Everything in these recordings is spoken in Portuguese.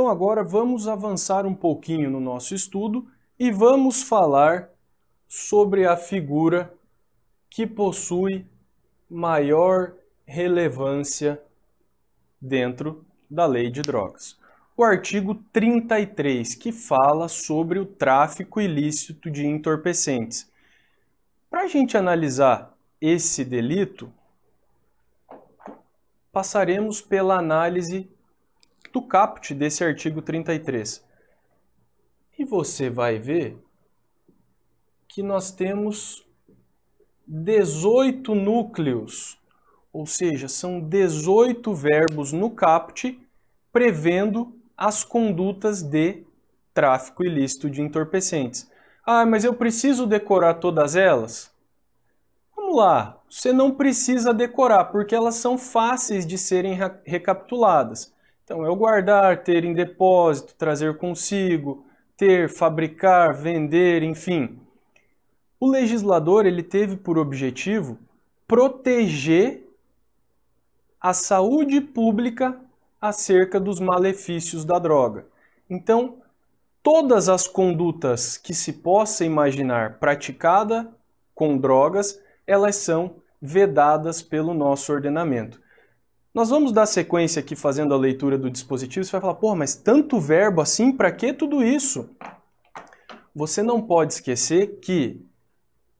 Então agora vamos avançar um pouquinho no nosso estudo e vamos falar sobre a figura que possui maior relevância dentro da lei de drogas. O artigo 33, que fala sobre o tráfico ilícito de entorpecentes. Para a gente analisar esse delito, passaremos pela análise do caput desse artigo 33. E você vai ver que nós temos 18 núcleos, ou seja, são 18 verbos no caput prevendo as condutas de tráfico ilícito de entorpecentes. Ah, mas eu preciso decorar todas elas? Vamos lá, você não precisa decorar, porque elas são fáceis de serem recapituladas. Então, é o guardar, ter em depósito, trazer consigo, ter, fabricar, vender, enfim. O legislador ele teve por objetivo proteger a saúde pública acerca dos malefícios da droga. Então, todas as condutas que se possa imaginar praticada com drogas, elas são vedadas pelo nosso ordenamento. Nós vamos dar sequência aqui fazendo a leitura do dispositivo. Você vai falar, pô, mas tanto verbo assim, para que tudo isso? Você não pode esquecer que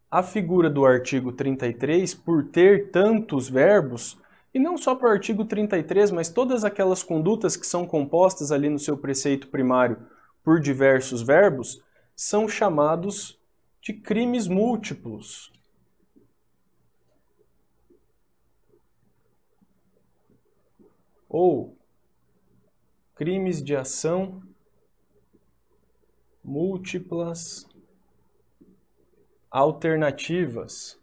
a figura do artigo 33, por ter tantos verbos, e não só para o artigo 33, mas todas aquelas condutas que são compostas ali no seu preceito primário por diversos verbos, são chamados de crimes múltiplos. ou crimes de ação múltiplas alternativas.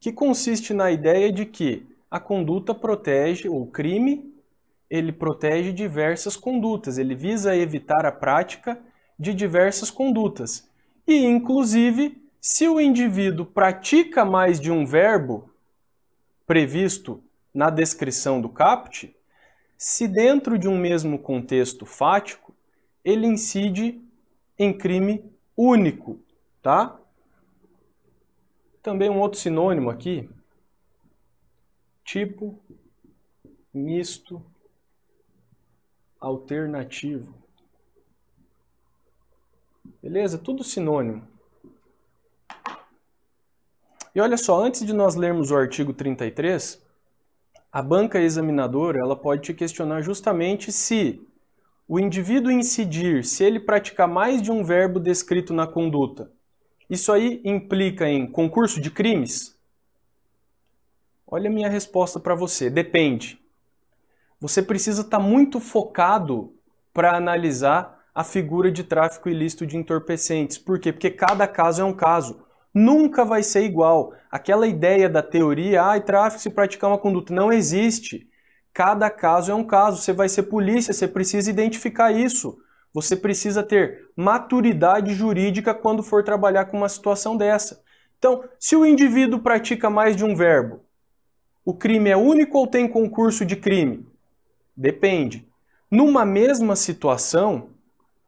Que consiste na ideia de que a conduta protege, ou o crime, ele protege diversas condutas, ele visa evitar a prática de diversas condutas. E, inclusive, se o indivíduo pratica mais de um verbo, previsto na descrição do CAPT, se dentro de um mesmo contexto fático, ele incide em crime único, tá? Também um outro sinônimo aqui, tipo misto alternativo. Beleza? Tudo sinônimo. E olha só, antes de nós lermos o artigo 33, a banca examinadora ela pode te questionar justamente se o indivíduo incidir, se ele praticar mais de um verbo descrito na conduta, isso aí implica em concurso de crimes? Olha a minha resposta para você, depende. Você precisa estar tá muito focado para analisar a figura de tráfico ilícito de entorpecentes. Por quê? Porque cada caso é um caso nunca vai ser igual. Aquela ideia da teoria, ai, ah, tráfico se praticar uma conduta, não existe. Cada caso é um caso. Você vai ser polícia, você precisa identificar isso. Você precisa ter maturidade jurídica quando for trabalhar com uma situação dessa. Então, se o indivíduo pratica mais de um verbo, o crime é único ou tem concurso de crime? Depende. Numa mesma situação,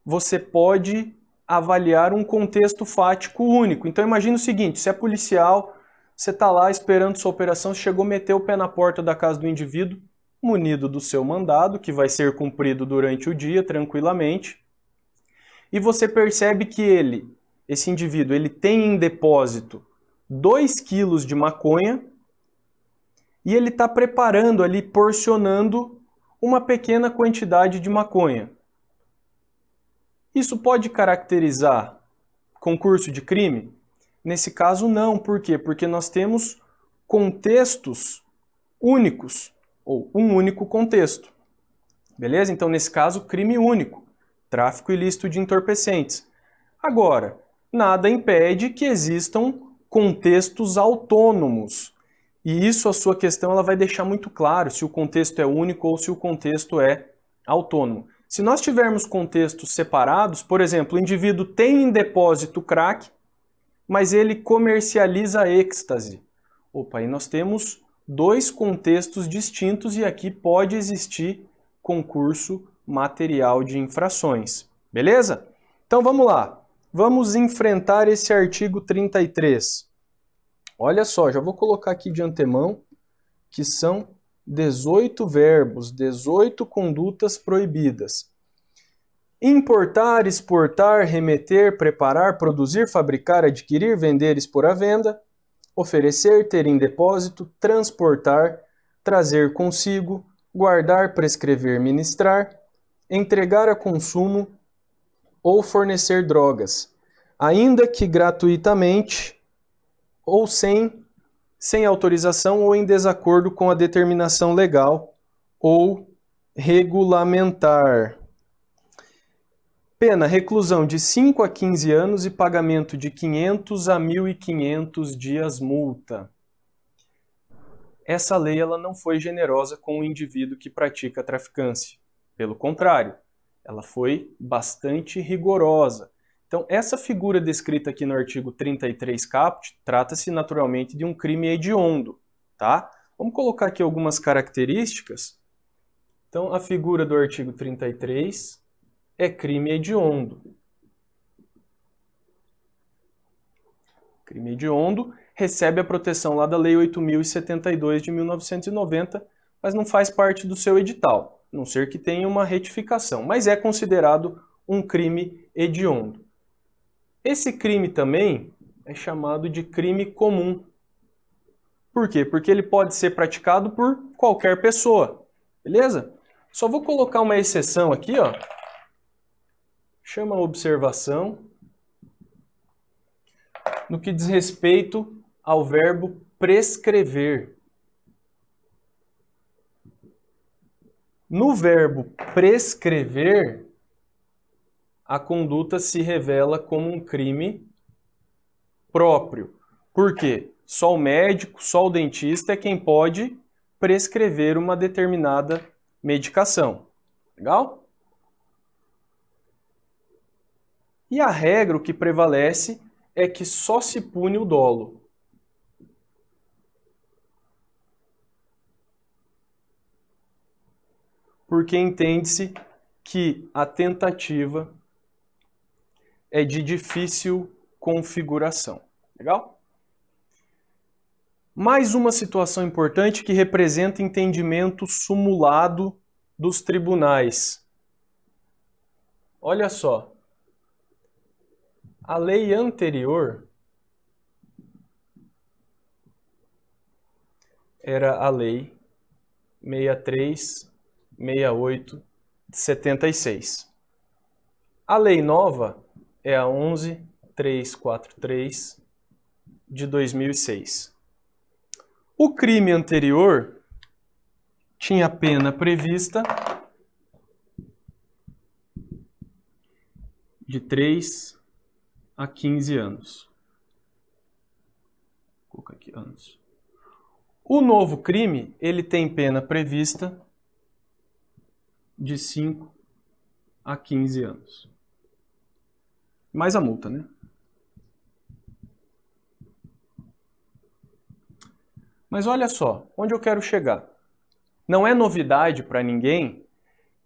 você pode avaliar um contexto fático único. Então imagina o seguinte, se é policial, você está lá esperando sua operação, chegou, a meter o pé na porta da casa do indivíduo, munido do seu mandado, que vai ser cumprido durante o dia, tranquilamente, e você percebe que ele, esse indivíduo, ele tem em depósito 2 quilos de maconha e ele está preparando ali, porcionando uma pequena quantidade de maconha. Isso pode caracterizar concurso de crime? Nesse caso, não. Por quê? Porque nós temos contextos únicos, ou um único contexto. Beleza? Então, nesse caso, crime único, tráfico ilícito de entorpecentes. Agora, nada impede que existam contextos autônomos. E isso, a sua questão, ela vai deixar muito claro se o contexto é único ou se o contexto é autônomo. Se nós tivermos contextos separados, por exemplo, o indivíduo tem em depósito crack, mas ele comercializa êxtase. Opa, aí nós temos dois contextos distintos e aqui pode existir concurso material de infrações. Beleza? Então vamos lá. Vamos enfrentar esse artigo 33. Olha só, já vou colocar aqui de antemão que são 18 verbos, 18 condutas proibidas. Importar, exportar, remeter, preparar, produzir, fabricar, adquirir, vender, expor à venda, oferecer, ter em depósito, transportar, trazer consigo, guardar, prescrever, ministrar, entregar a consumo ou fornecer drogas, ainda que gratuitamente ou sem sem autorização ou em desacordo com a determinação legal ou regulamentar. Pena: reclusão de 5 a 15 anos e pagamento de 500 a 1.500 dias multa. Essa lei ela não foi generosa com o indivíduo que pratica traficância. Pelo contrário, ela foi bastante rigorosa. Então, essa figura descrita aqui no artigo 33 caput trata-se naturalmente de um crime hediondo, tá? Vamos colocar aqui algumas características. Então, a figura do artigo 33 é crime hediondo. Crime hediondo recebe a proteção lá da Lei 8072 de 1990, mas não faz parte do seu edital, a não ser que tenha uma retificação, mas é considerado um crime hediondo. Esse crime também é chamado de crime comum. Por quê? Porque ele pode ser praticado por qualquer pessoa. Beleza? Só vou colocar uma exceção aqui, ó. Chama a observação no que diz respeito ao verbo prescrever. No verbo prescrever, a conduta se revela como um crime próprio. Por quê? Só o médico, só o dentista é quem pode prescrever uma determinada medicação. Legal? E a regra que prevalece é que só se pune o dolo. Porque entende-se que a tentativa é de difícil configuração. Legal? Mais uma situação importante que representa entendimento sumulado dos tribunais. Olha só. A lei anterior era a lei 6368 de 76. A lei nova é a 11343 de 2006. O crime anterior tinha pena prevista de 3 a 15 anos. Vou colocar aqui anos. O novo crime, ele tem pena prevista de 5 a 15 anos. Mais a multa, né? Mas olha só, onde eu quero chegar. Não é novidade para ninguém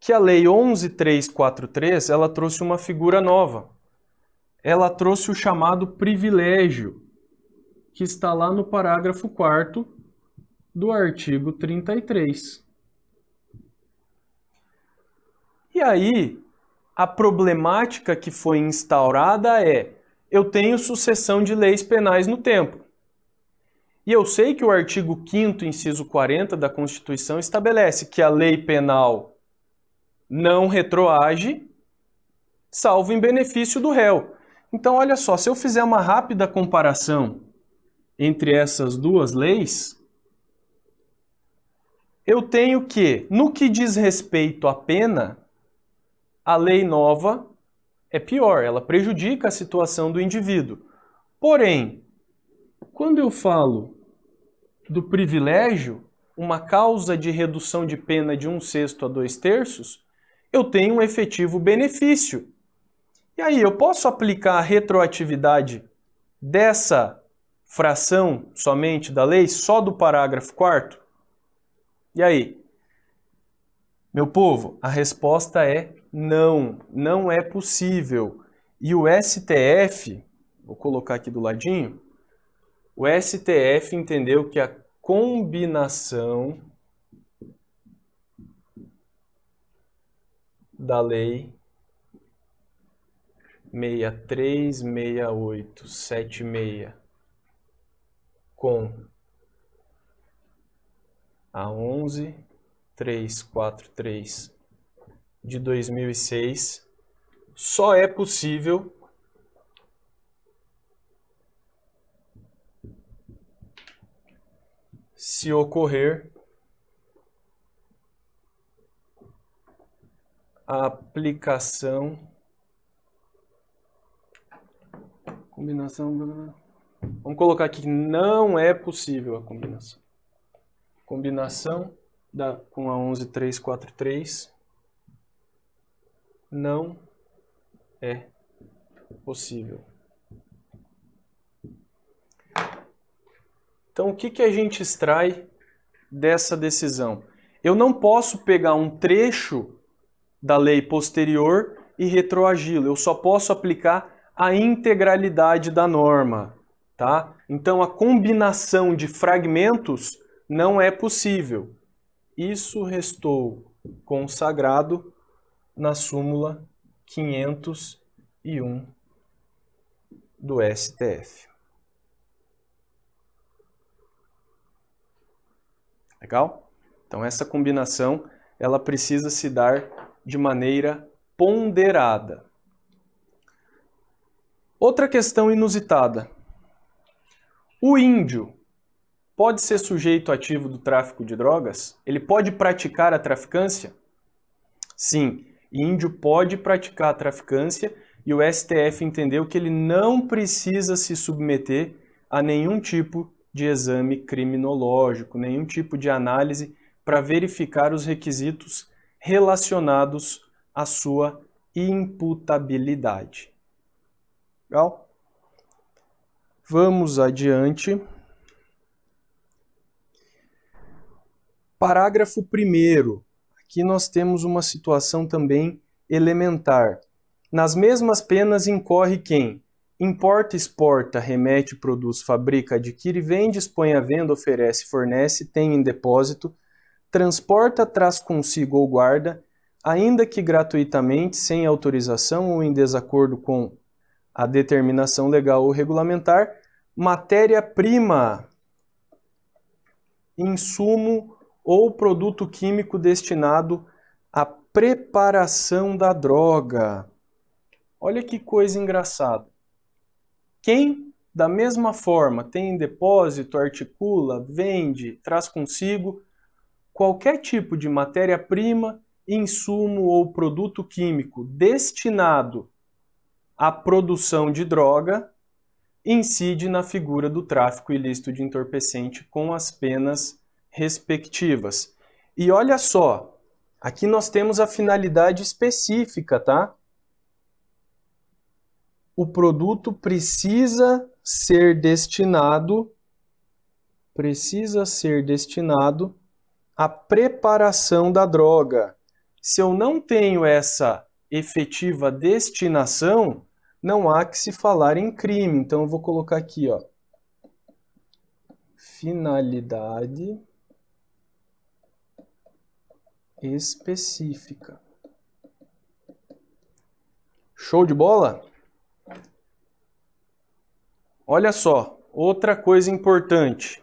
que a Lei 11343 ela trouxe uma figura nova. Ela trouxe o chamado privilégio, que está lá no parágrafo 4 do artigo 33. E aí, a problemática que foi instaurada é: eu tenho sucessão de leis penais no tempo. E eu sei que o artigo 5, inciso 40 da Constituição estabelece que a lei penal não retroage, salvo em benefício do réu. Então, olha só, se eu fizer uma rápida comparação entre essas duas leis, eu tenho que, no que diz respeito à pena, a lei nova é pior, ela prejudica a situação do indivíduo. Porém, quando eu falo do privilégio, uma causa de redução de pena de um sexto a dois terços, eu tenho um efetivo benefício. E aí, eu posso aplicar a retroatividade dessa fração somente da lei, só do parágrafo 4? E aí? Meu povo, a resposta é não, não é possível. E o STF, vou colocar aqui do ladinho, o STF entendeu que a combinação da lei 636876 com a 11343 de 2006 só é possível se ocorrer a aplicação combinação Vamos colocar aqui não é possível a combinação. Combinação da com a 11343 não é possível. Então, o que, que a gente extrai dessa decisão? Eu não posso pegar um trecho da lei posterior e retroagi-lo, eu só posso aplicar a integralidade da norma. Tá? Então, a combinação de fragmentos não é possível. Isso restou consagrado na súmula 501 do STF. Legal? Então essa combinação ela precisa se dar de maneira ponderada. Outra questão inusitada. O índio pode ser sujeito ativo do tráfico de drogas? Ele pode praticar a traficância? Sim, Índio pode praticar a traficância e o STF entendeu que ele não precisa se submeter a nenhum tipo de exame criminológico, nenhum tipo de análise para verificar os requisitos relacionados à sua imputabilidade. Legal? Vamos adiante. Parágrafo 1 que nós temos uma situação também elementar. Nas mesmas penas incorre quem importa, exporta, remete, produz, fabrica, adquire, vende, expõe à venda, oferece, fornece, tem em depósito, transporta, traz consigo ou guarda, ainda que gratuitamente, sem autorização ou em desacordo com a determinação legal ou regulamentar, matéria-prima, insumo ou produto químico destinado à preparação da droga. Olha que coisa engraçada. Quem, da mesma forma, tem depósito, articula, vende, traz consigo qualquer tipo de matéria-prima, insumo ou produto químico destinado à produção de droga, incide na figura do tráfico ilícito de entorpecente com as penas respectivas. E olha só, aqui nós temos a finalidade específica, tá? O produto precisa ser destinado precisa ser destinado à preparação da droga. Se eu não tenho essa efetiva destinação, não há que se falar em crime. Então eu vou colocar aqui, ó, finalidade específica. Show de bola? Olha só, outra coisa importante.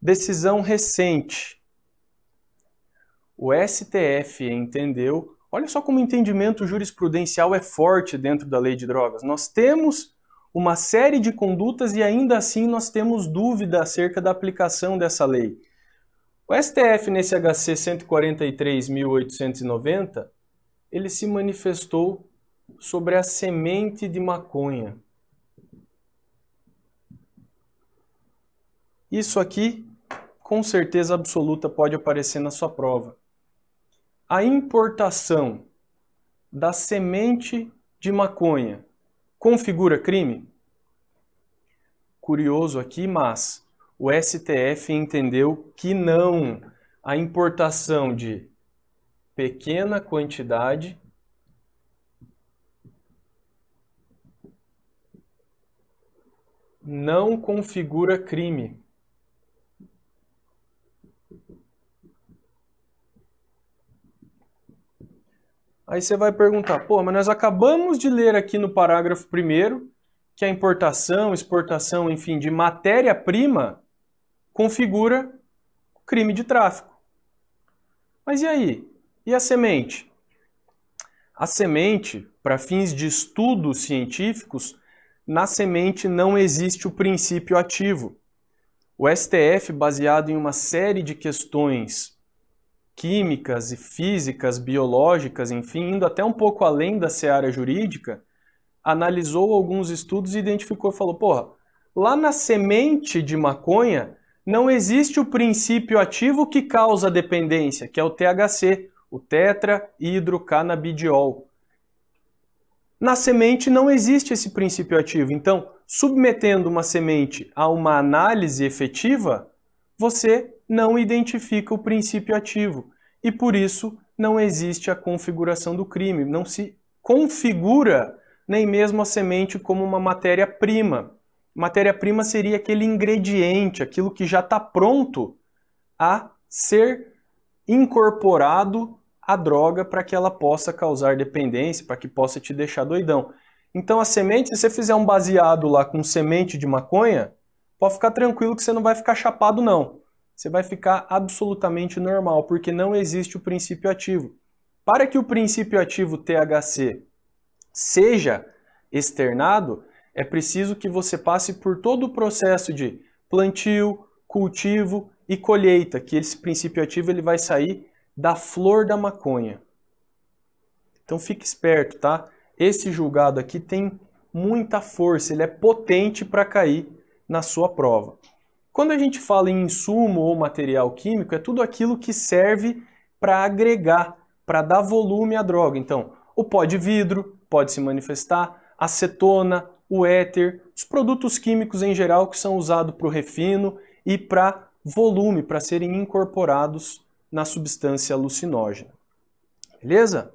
Decisão recente. O STF entendeu. Olha só como o entendimento jurisprudencial é forte dentro da lei de drogas. Nós temos uma série de condutas e ainda assim nós temos dúvida acerca da aplicação dessa lei. O STF, nesse HC 143.890, ele se manifestou sobre a semente de maconha. Isso aqui, com certeza absoluta, pode aparecer na sua prova. A importação da semente de maconha configura crime? Curioso aqui, mas o STF entendeu que não. A importação de pequena quantidade não configura crime. Aí você vai perguntar, pô, mas nós acabamos de ler aqui no parágrafo primeiro que a importação, exportação, enfim, de matéria-prima configura crime de tráfico. Mas e aí? E a semente? A semente, para fins de estudos científicos, na semente não existe o princípio ativo. O STF, baseado em uma série de questões químicas e físicas, biológicas, enfim, indo até um pouco além da seara jurídica, analisou alguns estudos e identificou e falou: porra, lá na semente de maconha não existe o princípio ativo que causa dependência, que é o THC, o tetrahidrocannabidiol. Na semente não existe esse princípio ativo. Então, submetendo uma semente a uma análise efetiva, você não identifica o princípio ativo e por isso não existe a configuração do crime, não se configura nem mesmo a semente como uma matéria-prima. Matéria-prima seria aquele ingrediente, aquilo que já está pronto a ser incorporado à droga para que ela possa causar dependência, para que possa te deixar doidão. Então a semente, se você fizer um baseado lá com semente de maconha, pode ficar tranquilo que você não vai ficar chapado não você vai ficar absolutamente normal, porque não existe o princípio ativo. Para que o princípio ativo THC seja externado, é preciso que você passe por todo o processo de plantio, cultivo e colheita, que esse princípio ativo ele vai sair da flor da maconha. Então fique esperto, tá? Esse julgado aqui tem muita força, ele é potente para cair na sua prova. Quando a gente fala em insumo ou material químico, é tudo aquilo que serve para agregar, para dar volume à droga. Então, o pó de vidro pode se manifestar, acetona, o éter, os produtos químicos em geral que são usados para o refino e para volume, para serem incorporados na substância alucinógena. Beleza?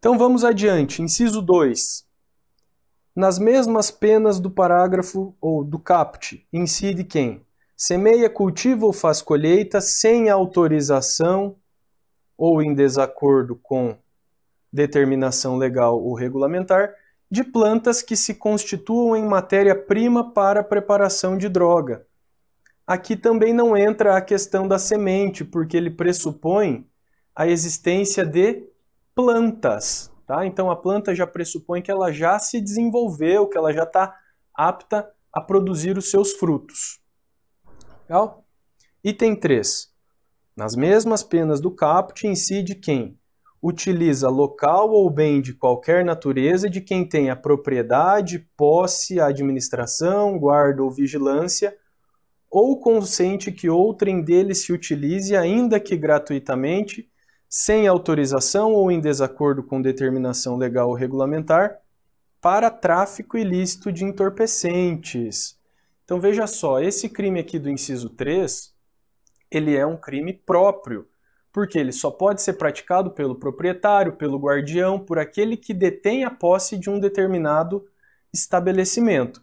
Então vamos adiante. Inciso 2. Nas mesmas penas do parágrafo ou do caput, incide quem semeia, cultiva ou faz colheita sem autorização ou em desacordo com determinação legal ou regulamentar de plantas que se constituam em matéria-prima para preparação de droga. Aqui também não entra a questão da semente, porque ele pressupõe a existência de plantas, Tá? Então a planta já pressupõe que ela já se desenvolveu, que ela já está apta a produzir os seus frutos. Legal? Item 3. Nas mesmas penas do caput incide quem utiliza local ou bem de qualquer natureza de quem tem a propriedade, posse, administração, guarda ou vigilância, ou consente que outrem dele se utilize, ainda que gratuitamente, sem autorização ou em desacordo com determinação legal ou regulamentar, para tráfico ilícito de entorpecentes. Então veja só, esse crime aqui do inciso 3, ele é um crime próprio, porque ele só pode ser praticado pelo proprietário, pelo guardião, por aquele que detém a posse de um determinado estabelecimento.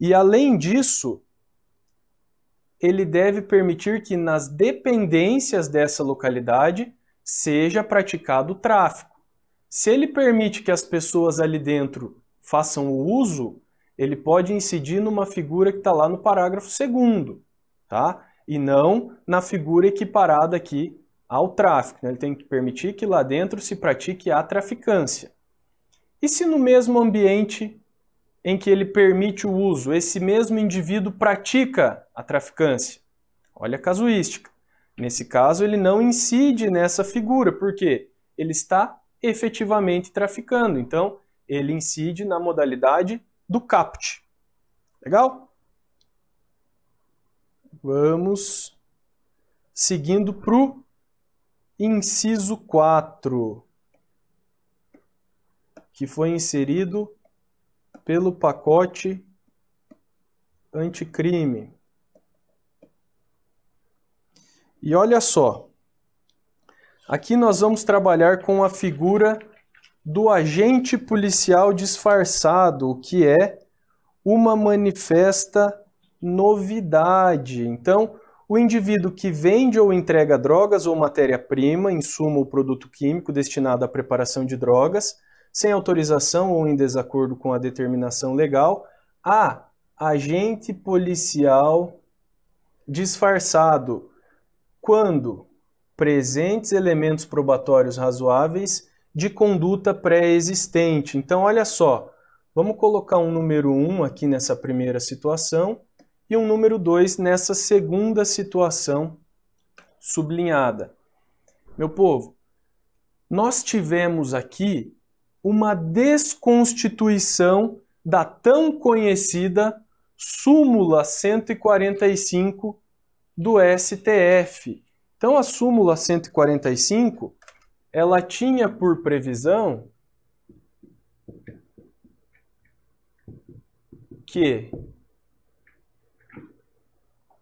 E além disso, ele deve permitir que nas dependências dessa localidade seja praticado o tráfico. Se ele permite que as pessoas ali dentro façam o uso, ele pode incidir numa figura que está lá no parágrafo 2, tá? e não na figura equiparada aqui ao tráfico. Né? Ele tem que permitir que lá dentro se pratique a traficância. E se no mesmo ambiente em que ele permite o uso, esse mesmo indivíduo pratica a traficância? Olha a casuística. Nesse caso, ele não incide nessa figura, porque ele está efetivamente traficando. Então, ele incide na modalidade do CAPT. Legal? Vamos seguindo para o inciso 4, que foi inserido pelo pacote anticrime. E olha só, aqui nós vamos trabalhar com a figura do agente policial disfarçado, o que é uma manifesta novidade. Então, o indivíduo que vende ou entrega drogas ou matéria-prima, insumo ou produto químico destinado à preparação de drogas, sem autorização ou em desacordo com a determinação legal, a agente policial disfarçado, quando presentes elementos probatórios razoáveis de conduta pré-existente. Então, olha só, vamos colocar um número 1 aqui nessa primeira situação e um número 2 nessa segunda situação sublinhada. Meu povo, nós tivemos aqui uma desconstituição da tão conhecida Súmula 145 do STF. Então a súmula 145, ela tinha por previsão que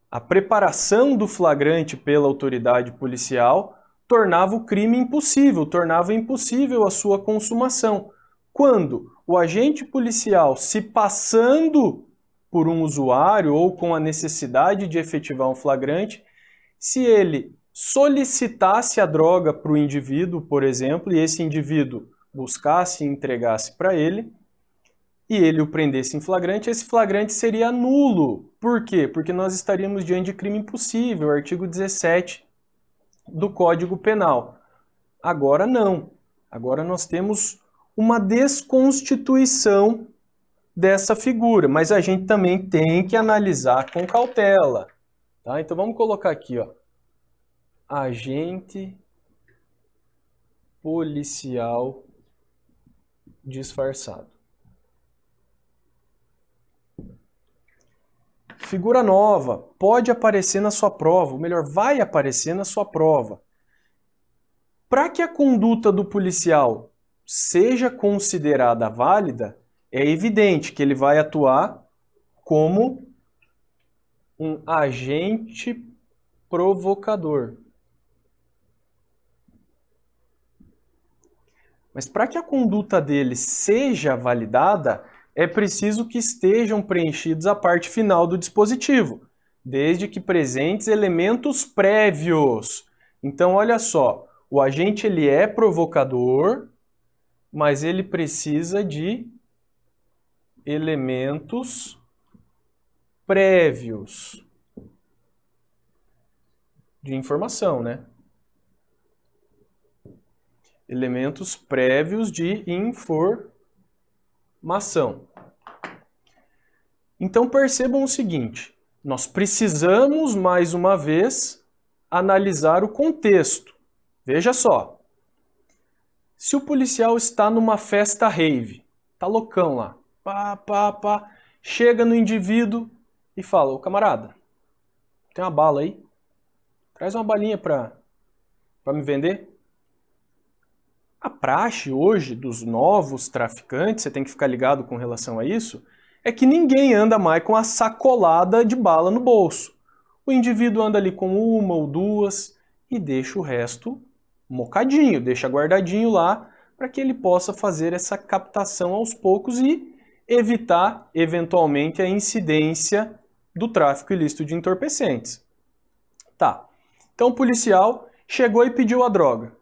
a preparação do flagrante pela autoridade policial tornava o crime impossível, tornava impossível a sua consumação. Quando o agente policial se passando por um usuário ou com a necessidade de efetivar um flagrante, se ele solicitasse a droga para o indivíduo, por exemplo, e esse indivíduo buscasse e entregasse para ele, e ele o prendesse em flagrante, esse flagrante seria nulo. Por quê? Porque nós estaríamos diante de crime impossível, artigo 17 do Código Penal. Agora não. Agora nós temos uma desconstituição dessa figura, mas a gente também tem que analisar com cautela. Tá? Então vamos colocar aqui, ó, agente policial disfarçado. Figura nova, pode aparecer na sua prova, ou melhor, vai aparecer na sua prova. Para que a conduta do policial seja considerada válida, é evidente que ele vai atuar como um agente provocador. Mas para que a conduta dele seja validada, é preciso que estejam preenchidos a parte final do dispositivo, desde que presentes elementos prévios. Então, olha só, o agente ele é provocador, mas ele precisa de elementos prévios de informação, né? Elementos prévios de informação. Então percebam o seguinte: nós precisamos mais uma vez analisar o contexto. Veja só. Se o policial está numa festa rave, tá loucão lá. Pá, pá, pá. Chega no indivíduo e fala: Ô camarada, tem uma bala aí? Traz uma balinha pra, pra me vender? A praxe hoje dos novos traficantes, você tem que ficar ligado com relação a isso, é que ninguém anda mais com a sacolada de bala no bolso. O indivíduo anda ali com uma ou duas e deixa o resto mocadinho, deixa guardadinho lá para que ele possa fazer essa captação aos poucos e evitar eventualmente a incidência do tráfico ilícito de entorpecentes. Tá. Então o policial chegou e pediu a droga.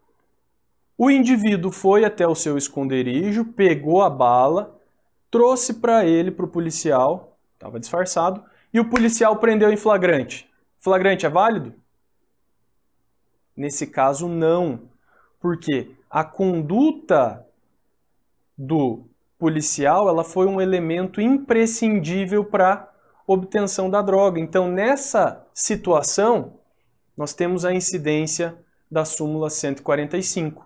O indivíduo foi até o seu esconderijo, pegou a bala, trouxe para ele para o policial, estava disfarçado, e o policial prendeu em flagrante. Flagrante é válido? Nesse caso não, porque a conduta do policial ela foi um elemento imprescindível para obtenção da droga. Então, nessa situação, nós temos a incidência da súmula 145.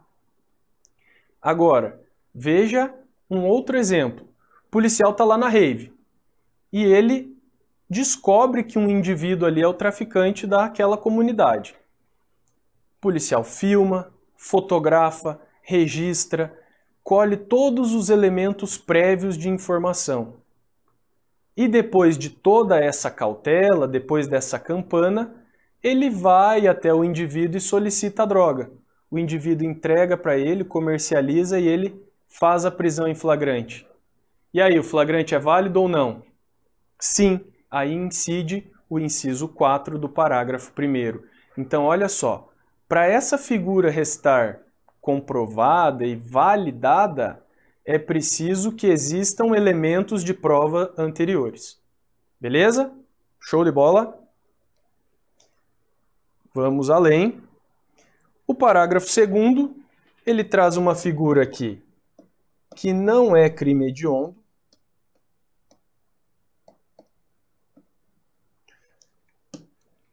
Agora, veja um outro exemplo. O policial está lá na rave e ele descobre que um indivíduo ali é o traficante daquela comunidade. O policial filma, fotografa, registra, colhe todos os elementos prévios de informação. E depois de toda essa cautela, depois dessa campana, ele vai até o indivíduo e solicita a droga. O indivíduo entrega para ele, comercializa e ele faz a prisão em flagrante. E aí, o flagrante é válido ou não? Sim, aí incide o inciso 4 do parágrafo 1. Então, olha só, para essa figura restar comprovada e validada, é preciso que existam elementos de prova anteriores. Beleza? Show de bola? Vamos além. O parágrafo segundo, ele traz uma figura aqui que não é crime hediondo,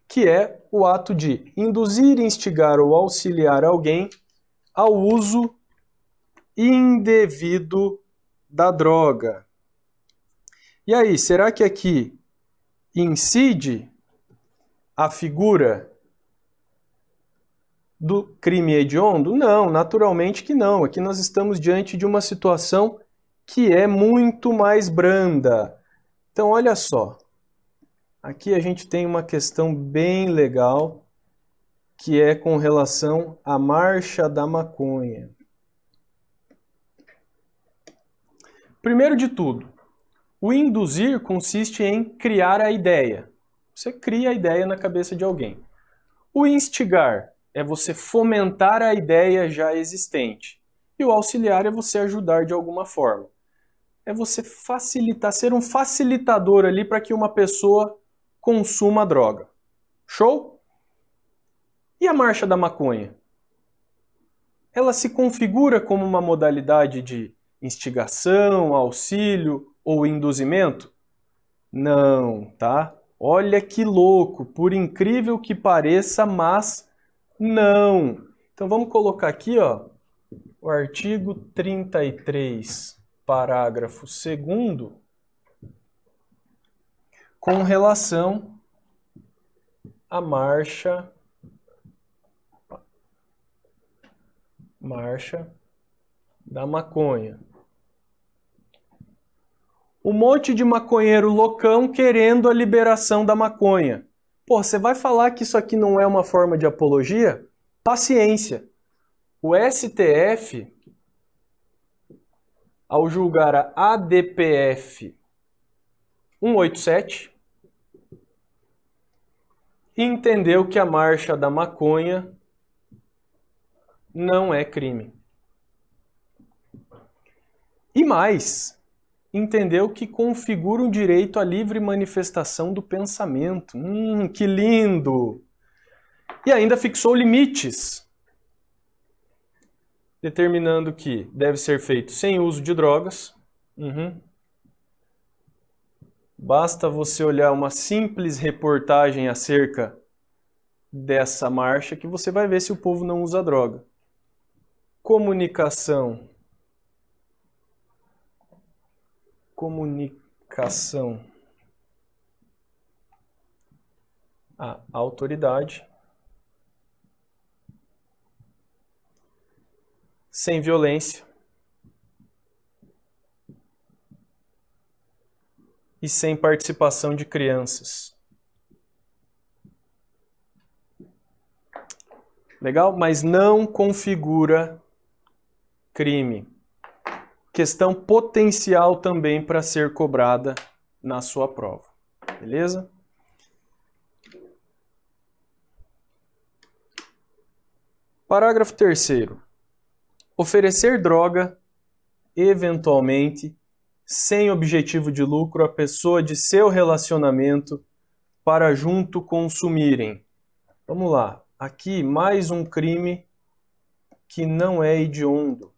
que é o ato de induzir, instigar ou auxiliar alguém ao uso indevido da droga. E aí, será que aqui incide a figura do crime hediondo? Não, naturalmente que não. Aqui nós estamos diante de uma situação que é muito mais branda. Então, olha só. Aqui a gente tem uma questão bem legal que é com relação à marcha da maconha. Primeiro de tudo, o induzir consiste em criar a ideia. Você cria a ideia na cabeça de alguém. O instigar é você fomentar a ideia já existente. E o auxiliar é você ajudar de alguma forma. É você facilitar, ser um facilitador ali para que uma pessoa consuma a droga. Show? E a marcha da maconha? Ela se configura como uma modalidade de instigação, auxílio ou induzimento? Não, tá? Olha que louco, por incrível que pareça, mas não. Então vamos colocar aqui, ó, o artigo 33, parágrafo 2 com relação à marcha marcha da maconha. Um monte de maconheiro loucão querendo a liberação da maconha. Pô, você vai falar que isso aqui não é uma forma de apologia? Paciência. O STF, ao julgar a ADPF 187, entendeu que a marcha da maconha não é crime. E mais, entendeu que configura um direito à livre manifestação do pensamento. Hum, que lindo! E ainda fixou limites, determinando que deve ser feito sem uso de drogas. Uhum. Basta você olhar uma simples reportagem acerca dessa marcha que você vai ver se o povo não usa droga comunicação. Comunicação à autoridade sem violência e sem participação de crianças. Legal? Mas não configura crime. Questão potencial também para ser cobrada na sua prova. Beleza? Parágrafo 3. Oferecer droga, eventualmente, sem objetivo de lucro, a pessoa de seu relacionamento para junto consumirem. Vamos lá. Aqui mais um crime que não é hediondo.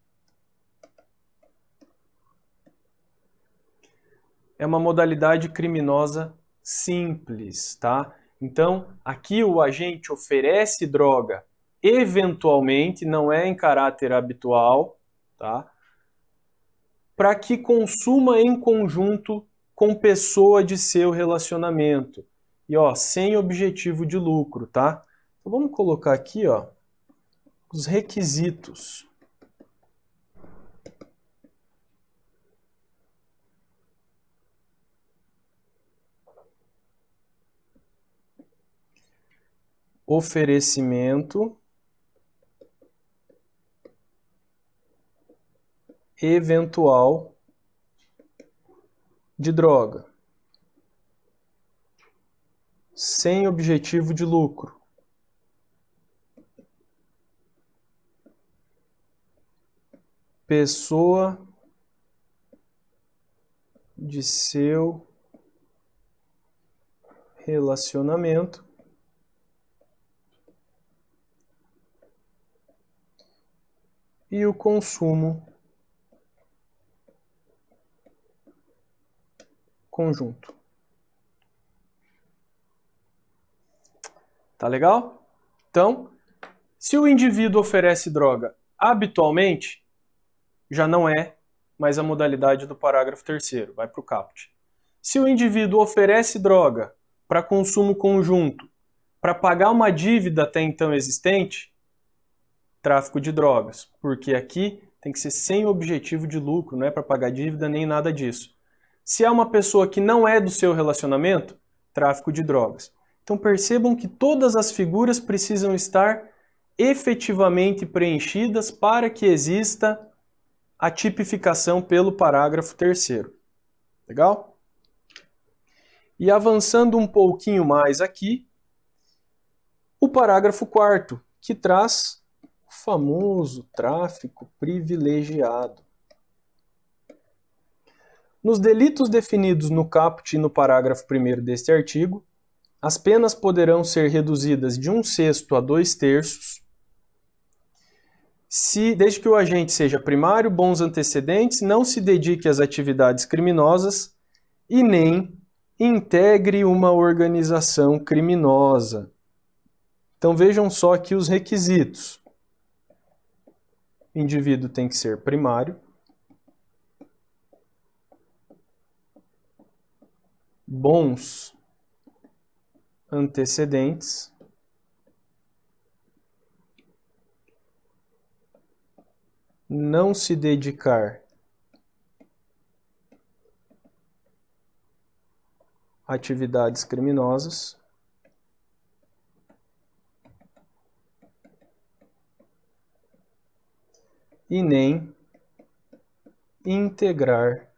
é uma modalidade criminosa simples, tá? Então, aqui o agente oferece droga eventualmente, não é em caráter habitual, tá? Para que consuma em conjunto com pessoa de seu relacionamento. E ó, sem objetivo de lucro, tá? Então vamos colocar aqui, ó, os requisitos. oferecimento eventual de droga, sem objetivo de lucro. Pessoa de seu relacionamento e o consumo conjunto. Tá legal? Então, se o indivíduo oferece droga habitualmente, já não é mais a modalidade do parágrafo terceiro, vai para o caput. Se o indivíduo oferece droga para consumo conjunto para pagar uma dívida até então existente, tráfico de drogas, porque aqui tem que ser sem objetivo de lucro, não é para pagar dívida nem nada disso. Se é uma pessoa que não é do seu relacionamento, tráfico de drogas. Então percebam que todas as figuras precisam estar efetivamente preenchidas para que exista a tipificação pelo parágrafo 3. Legal? E avançando um pouquinho mais aqui, o parágrafo 4, que traz famoso tráfico privilegiado. Nos delitos definidos no caput e no parágrafo 1 deste artigo, as penas poderão ser reduzidas de um sexto a dois terços, se, desde que o agente seja primário, bons antecedentes, não se dedique às atividades criminosas e nem integre uma organização criminosa. Então vejam só aqui os requisitos indivíduo tem que ser primário, bons antecedentes, não se dedicar a atividades criminosas. e nem integrar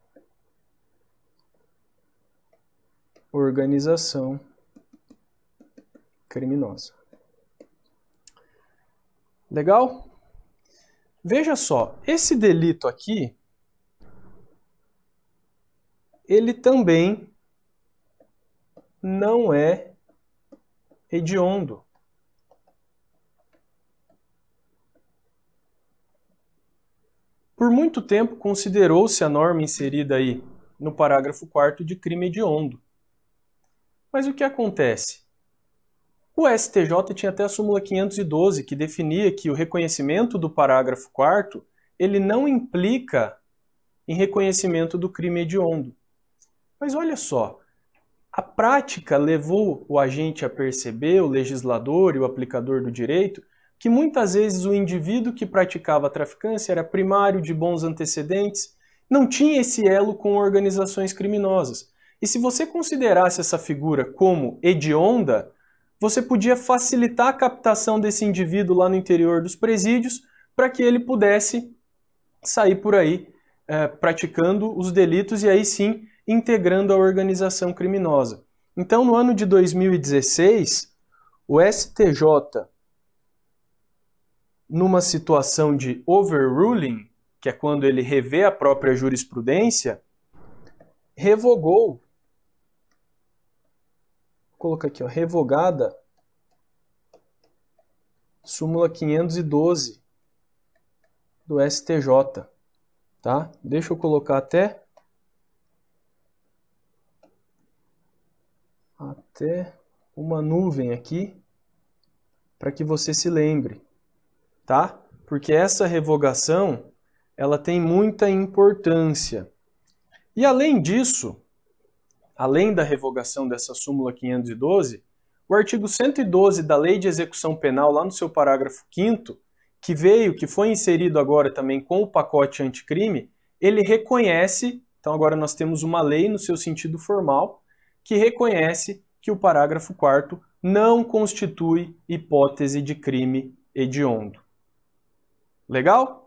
organização criminosa. Legal? Veja só, esse delito aqui ele também não é hediondo. Por muito tempo considerou-se a norma inserida aí no parágrafo 4 de crime hediondo. Mas o que acontece? O STJ tinha até a súmula 512 que definia que o reconhecimento do parágrafo 4 ele não implica em reconhecimento do crime hediondo. Mas olha só, a prática levou o agente a perceber, o legislador e o aplicador do direito, que muitas vezes o indivíduo que praticava a traficância era primário de bons antecedentes, não tinha esse elo com organizações criminosas. E se você considerasse essa figura como hedionda, você podia facilitar a captação desse indivíduo lá no interior dos presídios para que ele pudesse sair por aí é, praticando os delitos e aí sim integrando a organização criminosa. Então, no ano de 2016, o STJ numa situação de overruling, que é quando ele revê a própria jurisprudência, revogou. Vou colocar aqui, ó, revogada, súmula 512 do STJ. Tá? Deixa eu colocar até. Até uma nuvem aqui, para que você se lembre tá? Porque essa revogação, ela tem muita importância. E além disso, além da revogação dessa súmula 512, o artigo 112 da Lei de Execução Penal, lá no seu parágrafo 5 que veio, que foi inserido agora também com o pacote anticrime, ele reconhece, então agora nós temos uma lei no seu sentido formal, que reconhece que o parágrafo 4 não constitui hipótese de crime hediondo. Legal?